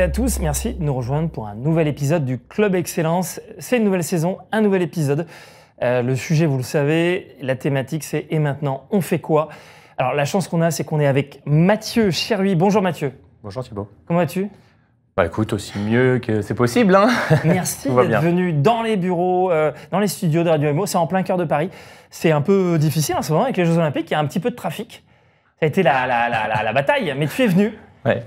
à tous, merci de nous rejoindre pour un nouvel épisode du Club Excellence. C'est une nouvelle saison, un nouvel épisode. Euh, le sujet, vous le savez, la thématique, c'est Et maintenant, on fait quoi Alors, la chance qu'on a, c'est qu'on est avec Mathieu Cherui. Bonjour Mathieu. Bonjour Thibault. Comment vas-tu bah écoute, aussi mieux que c'est possible. Hein. Merci d'être venu dans les bureaux, euh, dans les studios de Radio MO. C'est en plein cœur de Paris. C'est un peu difficile en ce moment avec les Jeux Olympiques. Il y a un petit peu de trafic. Ça a été la bataille, mais tu es venu.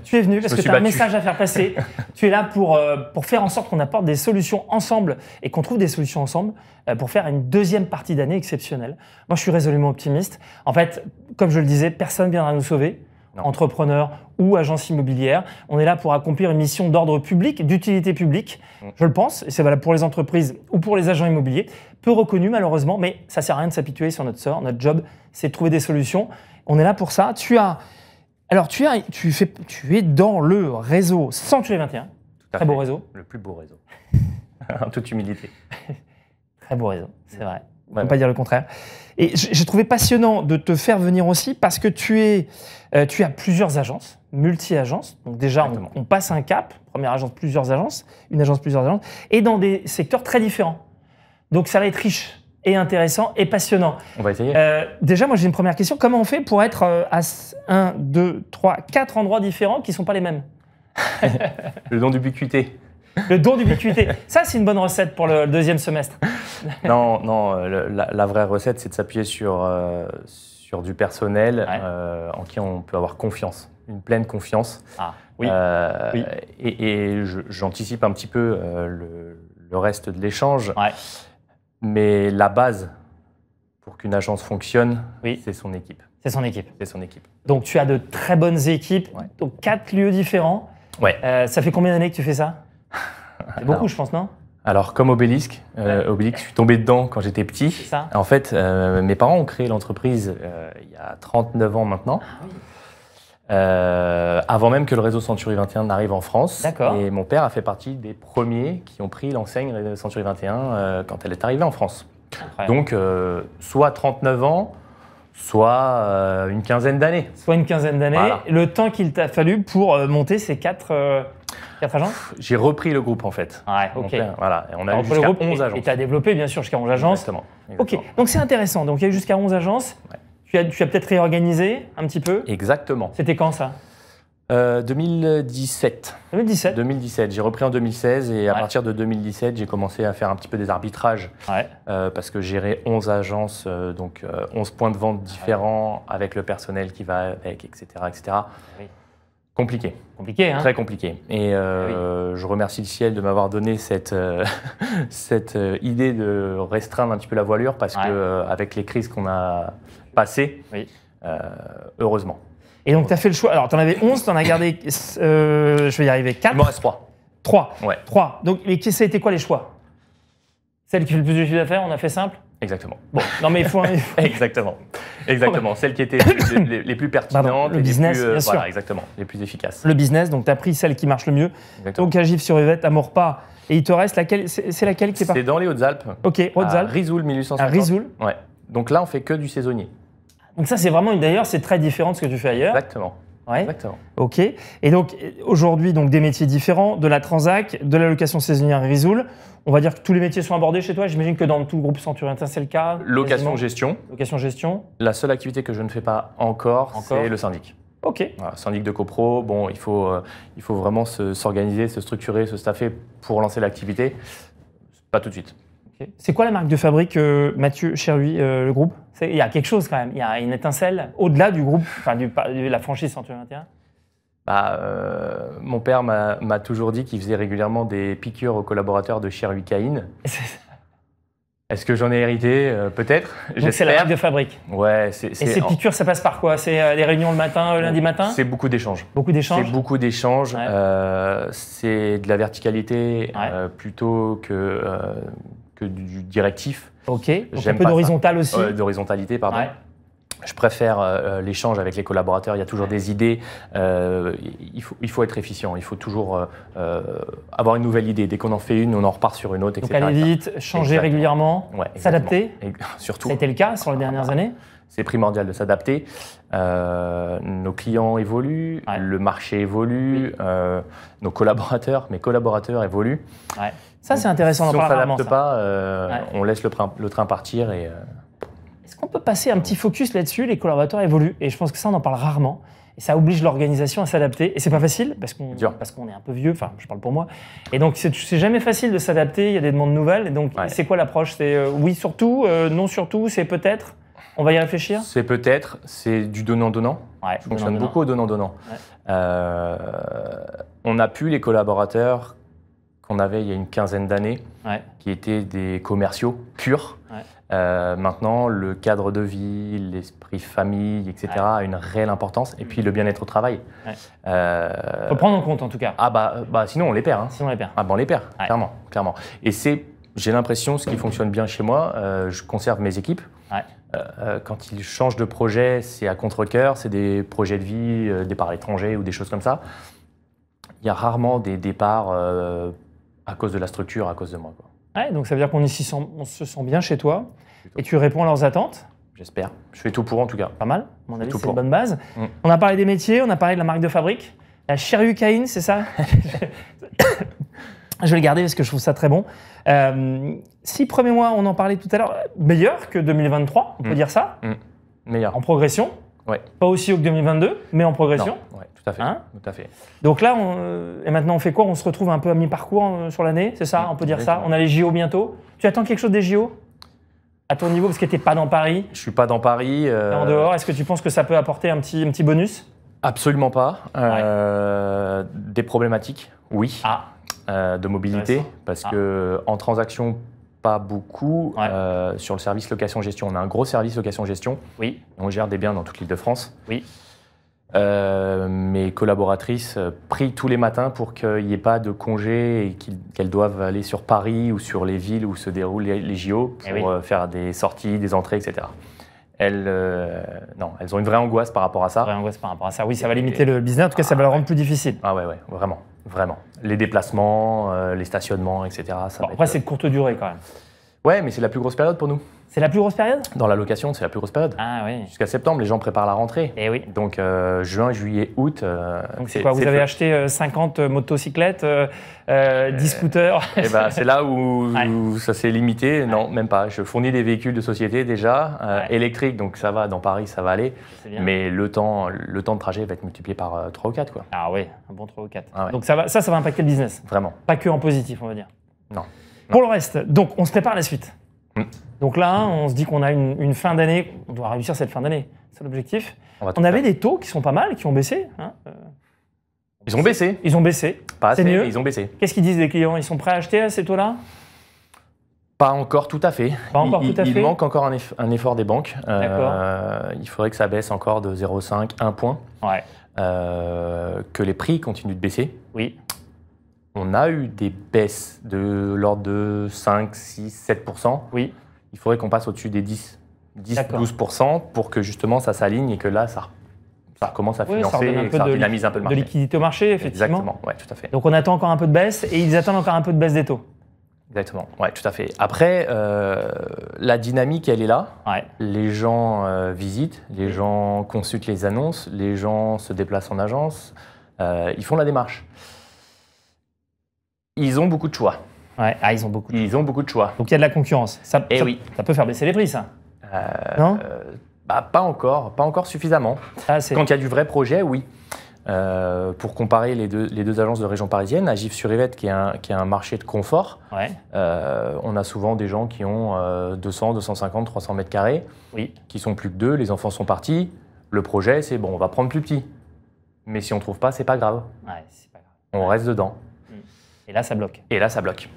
Tu es venu parce que tu as un message à faire passer. tu es là pour, euh, pour faire en sorte qu'on apporte des solutions ensemble et qu'on trouve des solutions ensemble euh, pour faire une deuxième partie d'année exceptionnelle. Moi, je suis résolument optimiste. En fait, comme je le disais, personne viendra nous sauver. entrepreneur ou agence immobilière. On est là pour accomplir une mission d'ordre public, d'utilité publique, mm. je le pense, et c'est valable pour les entreprises ou pour les agents immobiliers, peu reconnu, malheureusement, mais ça ne sert à rien de s'habituer sur notre sort. Notre job, c'est de trouver des solutions. On est là pour ça. Tu as alors, tu, es dans le réseau Century tu Tout 21, Très beau réseau. Le plus beau réseau. en toute humilité. Très beau réseau, c'est vrai. On ne peut pas dire le contraire. Et j'ai trouvé passionnant de te faire venir aussi parce que tu, es, euh, as plusieurs agences, multi-agences. Donc déjà, on, on, passe un cap, première agence, plusieurs agences, une agence, plusieurs agences, et dans des secteurs très différents. Donc ça va être riche et intéressant et passionnant. On va essayer. Euh, déjà, moi j'ai une première question. Comment on fait pour être euh, à 1, 2, 3, 4 endroits différents qui ne sont pas les mêmes Le don d'ubiquité. Le don d'ubiquité. Ça, c'est une bonne recette pour le deuxième semestre. non, non, euh, la, vraie recette, c'est de s'appuyer sur, sur du personnel en qui on peut avoir confiance, une pleine confiance. Ah, oui. Et, j'anticipe un petit peu le, le, reste de l'échange. Ouais. Mais la base pour qu'une agence fonctionne, oui. c'est son équipe. C'est son équipe. C'est son équipe. Donc tu as de très bonnes équipes, donc quatre lieux différents. Ouais. Euh, ça fait combien d'années que tu fais ça beaucoup, je pense, non Alors comme euh, Obélisque, je suis tombé dedans quand j'étais petit. En fait, euh, mes parents ont créé l'entreprise il y a 39 ans maintenant. Ah oui. Euh, avant même que le réseau Century 21 n'arrive en France. Et mon père a fait partie des premiers qui ont pris l'enseigne Century 21 euh, quand elle est arrivée en France. Donc, euh, soit 39 ans, soit une quinzaine d'années. Soit une quinzaine d'années. Le temps qu'il t'a fallu pour monter ces quatre. agences J'ai repris le groupe en fait. Ah ouais, ok. voilà, on a eu jusqu'à 11 agences. Et tu as développé bien sûr jusqu'à 11 agences. Ok, donc c'est intéressant. Donc il y a eu jusqu'à 11 agences. Ouais. Tu as, peut-être réorganisé un petit peu Exactement. C'était quand ça 2017. 2017 2017. J'ai repris en 2016 et à partir de 2017, j'ai commencé à faire un petit peu des arbitrages. Euh, parce que gérer 11 agences, euh, donc 11 euh, points de vente différents avec le personnel qui va avec, etc. etc. Oui. Compliqué. Compliqué, hein. Très compliqué. Et euh, ah je remercie le ciel de m'avoir donné cette, euh, cette euh, idée de restreindre un petit peu la voilure parce qu'avec que avec les crises qu'on a passées, heureusement. Et donc, tu as fait le choix. Alors, tu en avais 11, tu en as gardé, je vais y arriver, 4. Il m'en reste 3. 3. Ouais. 3. Donc, mais ça a été quoi les choix celle qui fait le plus de chiffre d'affaires, on a fait simple Exactement. Bon, non mais il faut. exactement. Exactement. Celles qui étaient les, les plus pertinentes, le business, euh, voilà, exactement, les plus efficaces. Le business, donc tu as pris celle qui marche le mieux. Exactement. Donc Agif sur Yvette, Amorpa. Et il te reste laquelle C'est laquelle qui est C'est dans les Hautes-Alpes. Ok, Hautes-Alpes. Rizoul 1850. À Rizoul. Ouais. Donc là, on fait que du saisonnier. Donc ça, c'est vraiment, d'ailleurs, c'est très différent de ce que tu fais ailleurs. Exactement. Exactement. Ok. Et donc aujourd'hui, donc des métiers différents, de la transac, de la location saisonnière et Risoul. On va dire que tous les métiers sont abordés chez toi. J'imagine que dans tout le groupe Centurion, c'est le cas. Location gestion. Location gestion. La seule activité que je ne fais pas encore, c'est le syndic. Ok. syndic de copro, bon, il faut, euh, il faut vraiment s'organiser, se, structurer, se staffer pour lancer l'activité. Pas tout de suite. C'est quoi la marque de fabrique, euh, Mathieu, chez lui, euh, le groupe il y a quelque chose quand même, il y a une étincelle au-delà du groupe, enfin du, de la franchise Century 21 bah, euh, Mon père m'a toujours dit qu'il faisait régulièrement des piqûres aux collaborateurs de Sherlock Cain. Est-ce que j'en ai hérité euh, Peut-être. C'est la marque de fabrique. Ouais, Et ces piqûres, ça passe par quoi C'est les euh, réunions le matin, lundi matin C'est beaucoup d'échanges. Beaucoup d'échanges. C'est beaucoup d'échanges. c'est de la verticalité plutôt que du directif. Ok, donc un peu d'horizontal aussi. d'horizontalité, pardon. Je préfère euh, euh, l'échange avec les collaborateurs. Il y a toujours des idées. Euh, il, faut, il faut être efficient. Il faut toujours avoir une nouvelle idée. Dès qu'on en fait une, on en repart sur une autre, etc. Donc aller vite, changer régulièrement, s'adapter. Surtout. C'était le cas sur les dernières ah, années c'est primordial de s'adapter. nos clients évoluent, le marché évolue, nos collaborateurs, mes collaborateurs évoluent. Ça, c'est intéressant. Si on ne s'adapte pas, euh, on laisse le, le train, partir. et. Euh, Est-ce qu'on peut passer un petit focus là-dessus Les collaborateurs évoluent et je pense que ça, on en parle rarement. Et ça oblige l'organisation à s'adapter. Et c'est pas facile parce qu'on parce qu'on est un peu vieux. Enfin, je parle pour moi. Et donc c'est jamais facile de s'adapter. Il y a des demandes nouvelles. Et donc c'est quoi l'approche C'est euh, oui surtout, non surtout, c'est peut-être. On va y réfléchir C'est peut-être, c'est du donnant-donnant. Ouais, je fonctionne beaucoup au donnant-donnant. on a pu, les collaborateurs, qu'on avait il y a une quinzaine d'années, qui étaient des commerciaux purs. Euh, maintenant, le cadre de vie, l'esprit famille, etc., a une réelle importance. Et puis mm. le bien-être au travail. Ouais. Euh, Faut prendre en compte en tout cas. Ah bah, euh, bah sinon on les perd. Hein. Sinon on les perd. Ah bah, les perd, clairement, clairement. Et c'est, j'ai l'impression, ce qui fonctionne bien chez moi, je conserve mes équipes. quand ils changent de projet, c'est à contre-coeur, c'est des projets de vie, des départs à l'étranger ou des choses comme ça. Il y a rarement des départs à cause de la structure, à cause de moi. Ouais, donc ça veut dire qu'on ici on se sent bien chez toi et tu réponds à leurs attentes. J'espère. Je fais tout pour en tout cas. Pas mal, à mon avis, c'est une bonne base. Mm. On a parlé des métiers, on a parlé de la marque de fabrique. La Caïn, c'est ça Je vais le garder parce que je trouve ça très bon. Euh, six premiers mois, on en parlait tout à l'heure, meilleur que 2023, on peut mm. dire ça. Mm. Meilleur. En progression. Ouais. Pas aussi haut que 2022, mais en progression. Hein tout à fait. Donc là, on, euh, et maintenant on fait quoi On se retrouve un peu à mi-parcours euh, sur l'année, c'est ça On peut dire ça On a les JO bientôt. Tu attends quelque chose des JO à ton niveau parce que tu n'es pas dans Paris Je suis pas dans Paris. Euh, en dehors, est-ce que tu penses que ça peut apporter un petit, petit bonus Absolument pas. Des problématiques, oui. Ah. de mobilité, parce ah. que en transaction, pas beaucoup. sur le service location-gestion, on a un gros service location-gestion. Oui. On gère des biens dans toute l'île de France. Oui. Euh, mes collaboratrices euh, prient tous les matins pour qu'il n'y ait pas de congé et qu'elles doivent aller sur Paris ou sur les villes où se déroulent les, JO eh pour euh, faire des sorties, des entrées, etc. Elles, non, elles ont une vraie angoisse par rapport à ça. Vraie angoisse par rapport à ça. Oui, ça va limiter le business. En tout cas, ça va ah le rendre plus difficile. Ah ouais, ouais, vraiment, vraiment. Les déplacements, les stationnements, etc. après, c'est de courte durée quand même. Ouais, mais c'est la plus grosse période pour nous. C'est la plus grosse période Dans la location, c'est la plus grosse période. Ah oui. Jusqu'à septembre, les gens préparent la rentrée. Et eh oui. Donc euh, juin, juillet, août. Euh, donc c'est quoi Vous avez acheté 50 euh, motocyclettes, 10 scooters Et eh ben, c'est là où, ça s'est limité. Non, même pas. Je fournis des véhicules de société déjà, électriques, donc ça va, dans Paris, ça va aller. Bien. Mais le temps, le temps de trajet va être multiplié par 3 ou 4. Quoi. Ah oui, un bon 3 ou 4. Ah donc ça, va, ça, ça va impacter le business Vraiment. Pas que en positif, on va dire. Non. Pour le reste, donc on se prépare à la suite. Mm. Donc là, on se dit qu'on a une, fin d'année, on doit réussir cette fin d'année, c'est l'objectif. On, avait des taux qui sont pas mal, qui ont baissé. Hein, euh. ils ont baissé. Ils ont baissé. Pas assez, mieux. ils ont baissé. Qu'est-ce qu'ils disent des clients Ils sont prêts à acheter à ces taux-là pas encore tout à fait. Pas encore il, tout à il manque encore un, effort des banques. Euh, il faudrait que ça baisse encore de 0,5, 1 point. Ouais. Euh, que les prix continuent de baisser. Oui on a eu des baisses de l'ordre de 5, 6, 7 Oui. Il faudrait qu'on passe au-dessus des 10, 10, 12 pour que justement ça s'aligne et que là, ça, ça recommence à financer ça un et dynamise un peu le marché. De liquidité au marché, effectivement. Exactement, ouais, tout à fait. Donc on attend encore un peu de baisse et ils attendent encore un peu de baisse des taux. Exactement, ouais, tout à fait. Après, euh, la dynamique, elle est là. Les gens euh, visitent, les gens consultent les annonces, les gens se déplacent en agence, euh, ils font la démarche. Ils ont beaucoup de choix. Ouais. Ah, ils ont beaucoup de Ils ont beaucoup de choix. Donc il y a de la concurrence. Ça, eh oui. ça peut faire baisser les prix, ça. Euh, non bah, Pas encore, pas encore suffisamment. Ah, Quand il y a du vrai projet, oui. Euh, pour comparer les deux, les deux, agences de région parisienne, agif sur yvette qui, qui, est un marché de confort, ouais. Euh, on a souvent des gens qui ont 200, 250, 300 mètres carrés, oui. qui sont plus que deux, les enfants sont partis. Le projet, c'est bon, on va prendre plus petit. Mais si on ne trouve pas, c'est pas grave. Ouais, pas grave. On reste dedans. Et là, ça bloque. Et là, ça bloque.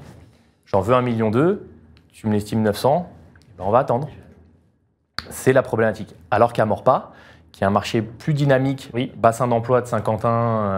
J'en veux un million d'eux, tu me l'estimes 900, eh ben, on va attendre. C'est la problématique. Alors qu'à Morpa, qui est un marché plus dynamique, bassin d'emploi de Saint-Quentin,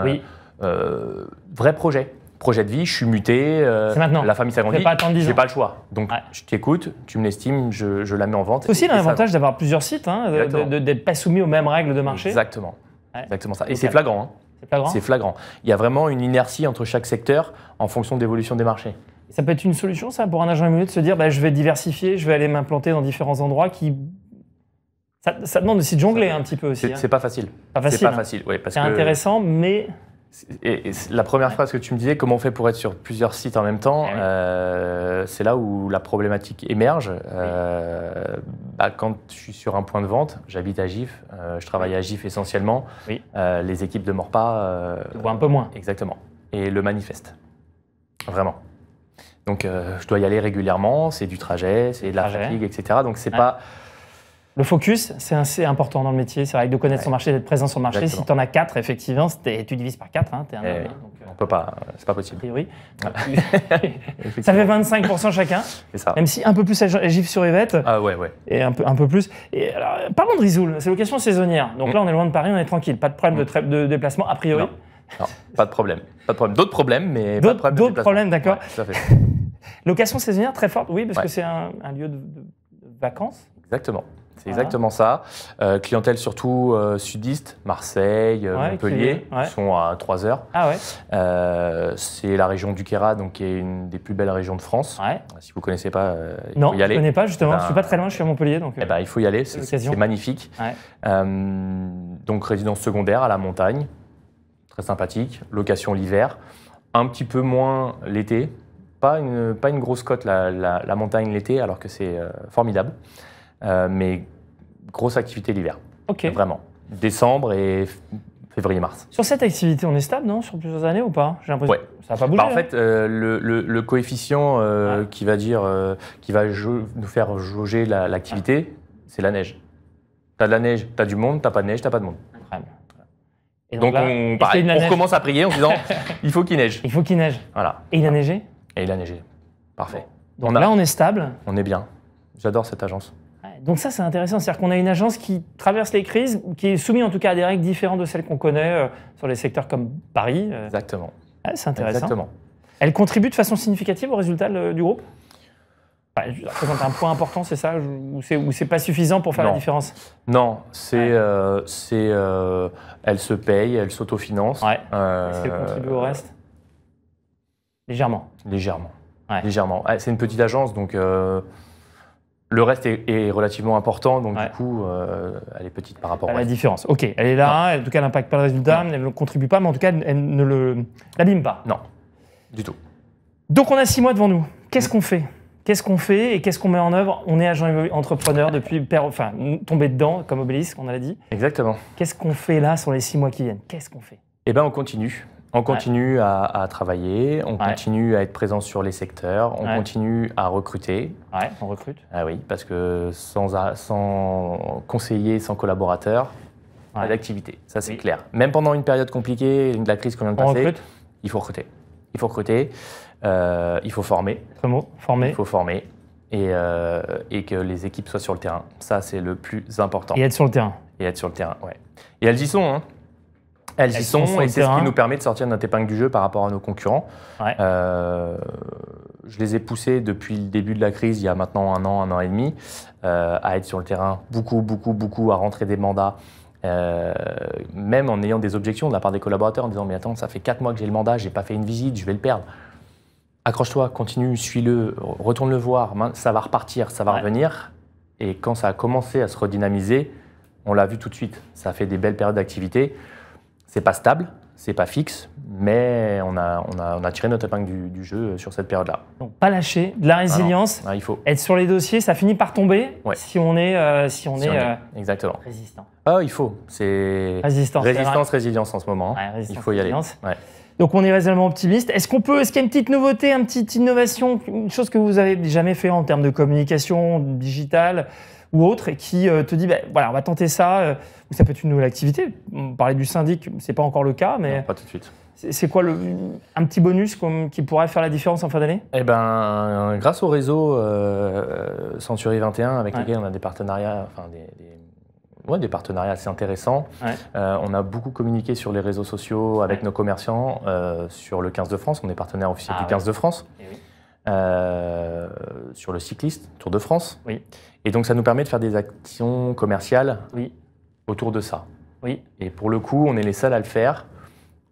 euh, euh, vrai projet. Projet de vie, je suis muté, euh, maintenant. la famille s'agrandit, je n'ai pas le choix. Donc je t'écoute, tu me l'estimes, je, la mets en vente. C'est aussi l'avantage d'avoir plusieurs sites, hein, d'être pas soumis aux mêmes règles de marché. Exactement, exactement ça. Et c'est flagrant. Hein. C'est flagrant. C'est flagrant. Il y a vraiment une inertie entre chaque secteur en fonction de l'évolution des marchés. Ça peut être une solution, ça, pour un agent immobilier de se dire bah, je vais diversifier, je vais aller m'implanter dans différents endroits qui. Ça, demande aussi de jongler un petit peu aussi. C'est hein. pas facile. Pas facile. C'est pas facile, hein. oui. C'est intéressant, mais. Et, la première phrase que tu me disais, comment on fait pour être sur plusieurs sites en même temps, ah euh, c'est là où la problématique émerge. Euh, bah, quand je suis sur un point de vente, j'habite à GIF, euh, je travaille à GIF essentiellement. les équipes de Morpa. vois un peu moins. Exactement. Et le manifeste. Vraiment. Donc je dois y aller régulièrement, c'est du trajet, c'est de la fatigue, etc. Donc c'est n'est pas. Le focus, c'est assez important dans le métier. C'est vrai de connaître son marché, d'être présent sur le marché. Si tu en as quatre, effectivement, tu divises par quatre. Hein, es un eh, donc, euh, on peut pas, c'est pas possible. A priori. ça fait 25% chacun. Ça. Même si un peu plus à Gif sur Evette Ah ouais, ouais. Et un peu, un peu plus. Et alors, parlons de Rizoul, c'est location saisonnière. Donc là, mm. on est loin de Paris, on est tranquille. Pas de problème de, mm. de, déplacement, a priori. Non. pas de problème. Pas de problème. D'autres problèmes, mais pas de problème. D'autres problèmes, d'accord. fait. location saisonnière très forte, oui, parce que c'est un, lieu de vacances. Exactement. C'est exactement ça. Euh, clientèle surtout euh, sudiste, Marseille, euh, Montpellier, qui sont à 3 heures. Ah c'est la région du Quéra, donc qui est une des plus belles régions de France. Si vous ne connaissez pas, il faut y aller. Non, je ne connais pas justement. Eh je ne suis ben, pas très loin, je suis à Montpellier. Donc, eh ben, il faut y aller, c'est magnifique. donc résidence secondaire à la montagne, très sympathique. Location l'hiver, un petit peu moins l'été. Pas une, pas une grosse cote la montagne l'été, alors que c'est formidable. Euh, mais grosse activité l'hiver. Ok. Vraiment. Décembre et février-mars. Sur cette activité, on est stable, non Sur plusieurs années ou pas J'ai l'impression ouais. ça n'a pas bougé. Bah, en hein. fait, euh, le, coefficient euh, qui va dire, qui va nous faire jauger l'activité, c'est la neige. Tu as de la neige, tu as du monde, t'as pas de neige, t'as pas de monde. Et donc, on, commence à prier en disant il faut qu'il neige. Il faut qu'il neige. Voilà. Et il a neigé Et il a neigé. Parfait. Donc là, on est stable. On est bien. J'adore cette agence. Donc ça, c'est intéressant. C'est-à-dire qu'on a une agence qui traverse les crises, qui est soumise en tout cas à des règles différentes de celles qu'on connaît euh, sur les secteurs comme Paris. Euh. Exactement. Ah, c'est intéressant. Exactement. Elle contribue de façon significative au résultat du groupe Ça bah, représente un point important, c'est ça Ou c'est pas suffisant pour faire la différence Non, c'est. Euh, elle se paye, elle s'autofinance. Ouais. elle contribue au reste Légèrement. Légèrement. Légèrement. Ah, c'est une petite agence, donc le reste est, relativement important, donc du coup, euh, elle est petite par rapport à la différence. Ok, elle est là, en tout cas, elle n'impacte pas le résultat, elle ne contribue pas, mais en tout cas, elle ne l'abîme pas. Non, du tout. Donc, on a six mois devant nous. Qu'est-ce mm. qu'on fait Qu'est-ce qu'on fait et qu'est-ce qu'on met en œuvre On est agent entrepreneur depuis, enfin, tombé dedans, comme Obélisque, on l'a dit. Exactement. Qu'est-ce qu'on fait là sur les six mois qui viennent Qu'est-ce qu'on fait Eh bien, on continue. On continue à, travailler, on continue à être présent sur les secteurs, on continue à recruter. Ouais, on recrute. Ah oui, parce que sans, conseiller, sans collaborateur, pas d'activité, ça c'est clair. Même pendant une période compliquée, la crise qu'on vient de passer, il faut recruter. Il faut recruter, euh, il faut former. Ce mot, former. Il faut former. Euh, et, que les équipes soient sur le terrain. Ça, c'est le plus important. Et être sur le terrain. Et être sur le terrain, ouais. Et elles y sont, hein. Elles, y sont, et c'est ce qui nous permet de sortir de notre épingle du jeu par rapport à nos concurrents. Euh, je les ai poussés depuis le début de la crise, il y a maintenant un an, un an et demi, euh, à être sur le terrain beaucoup, beaucoup, beaucoup, à rentrer des mandats. Euh, même en ayant des objections de la part des collaborateurs en disant mais attends ça fait quatre mois que j'ai le mandat j'ai pas fait une visite je vais le perdre accroche-toi continue suis-le retourne le voir ça va repartir ça va revenir et quand ça a commencé à se redynamiser on l'a vu tout de suite ça fait des belles périodes d'activité c'est pas stable, c'est pas fixe, mais on a, on on a tiré notre épingle du, jeu sur cette période-là. Donc pas lâcher, de la ah résilience. Ah, il faut être sur les dossiers, ça finit par tomber si on est euh, si on est, euh, résistant. Ah, il faut, c'est résistance, résilience en ce moment. Hein. il faut y aller. Donc on est raisonnablement optimiste. Est-ce qu'on peut, est-ce qu'il y a une petite nouveauté, une petite innovation, une chose que vous avez jamais fait en termes de communication digitale ou autre et qui euh, te dit, bah, voilà, on va tenter ça, euh, ou ça peut être une nouvelle activité. On parlait du syndic, c'est pas encore le cas, mais... pas tout de suite. C'est quoi le, un petit bonus qui pourrait faire la différence en fin d'année Eh ben, grâce au réseau euh, Century 21, avec lequel on a des partenariats, enfin des, des... Ouais, des partenariats assez intéressants. on a beaucoup communiqué sur les réseaux sociaux avec nos commerçants. sur le 15 de France, on est partenaire officiel ah du 15 de France. Et eh oui. Euh, sur le cycliste, Tour de France. Oui. Et donc ça nous permet de faire des actions commerciales autour de ça. Oui. Et pour le coup, on est les seuls à le faire,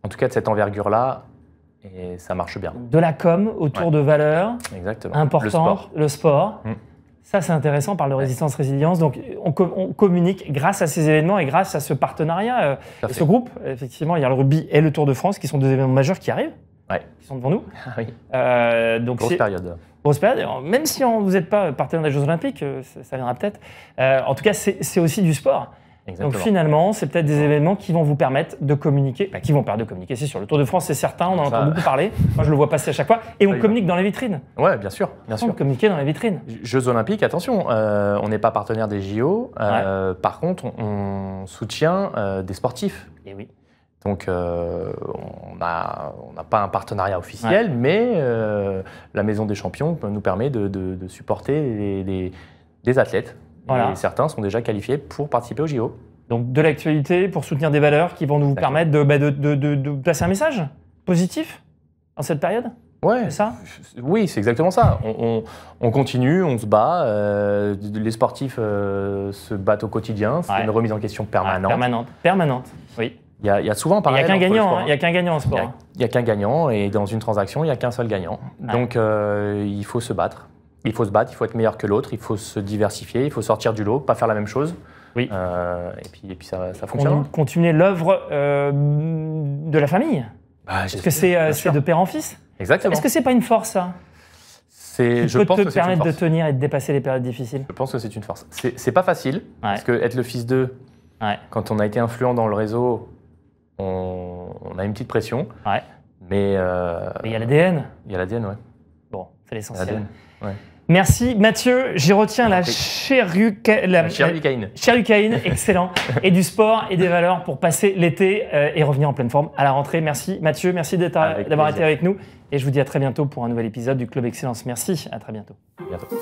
en tout cas de cette envergure-là, et ça marche bien. De la com autour de valeurs Exactement. importantes, le sport. Mm. Ça, c'est intéressant par le de Résistance Résilience. Donc, on, communique grâce à ces événements et grâce à ce partenariat. Euh, ce groupe, effectivement, il y a le rugby et le Tour de France qui sont deux événements majeurs qui arrivent qui sont devant nous. Ah euh, donc grosse période. Même si on, vous n'êtes pas partenaire des Jeux Olympiques, euh, ça, viendra peut-être. Euh, en tout cas, c'est aussi du sport. Donc finalement, c'est peut-être des événements qui vont vous permettre de communiquer, bah, qui vont permettre de communiquer, c'est sûr. Le Tour de France, c'est certain, on en entend beaucoup parler. Moi, je le vois passer à chaque fois. Et on communique dans les vitrines. Ouais, bien sûr, bien sûr. On communique dans les vitrines. Jeux Olympiques, attention, on n'est pas partenaire des JO. Par contre, on, soutient des sportifs. Et oui. Donc, euh, on n'a pas un partenariat officiel, mais euh, la Maison des Champions nous permet de, supporter des, athlètes. Et certains sont déjà qualifiés pour participer au JO. Donc, de l'actualité pour soutenir des valeurs qui vont nous permettre de, passer bah, placer un message positif en cette période Ouais, ça Oui, c'est exactement ça. On, continue, on se bat. Euh, les sportifs se battent au quotidien. C'est une remise en question permanente. permanente, permanente, oui. Il y, a, souvent un Il n'y a hein. qu'un gagnant, il a gagnant en sport. Il n'y a, qu'un gagnant et dans une transaction, il n'y a qu'un seul gagnant. Donc euh, il faut se battre. Il faut se battre, il faut être meilleur que l'autre, il faut se diversifier, il faut sortir du lot, pas faire la même chose. Oui. Euh, et, puis, et puis ça, ça fonctionne. Continuer l'œuvre euh, de la famille. Bah, que c'est de père en fils Exactement. Est-ce que c'est pas une force ça c'est, je peut te permettre de tenir et de dépasser les périodes difficiles. Je pense que c'est une force. C'est, pas facile, parce que être le fils d'eux, quand on a été influent dans le réseau, on, a une petite pression. Ouais. Mais euh, il y a l'ADN. Il y a l'ADN, ouais. Bon, c'est l'essentiel. Merci Mathieu, j'y retiens la chérucaïne. chérucaïne, excellent. et du sport et des valeurs pour passer l'été euh, et revenir en pleine forme à la rentrée. Merci Mathieu, merci euh, d'avoir été avec nous. Et je vous dis à très bientôt pour un nouvel épisode du Club Excellence. Merci, à très bientôt. bientôt.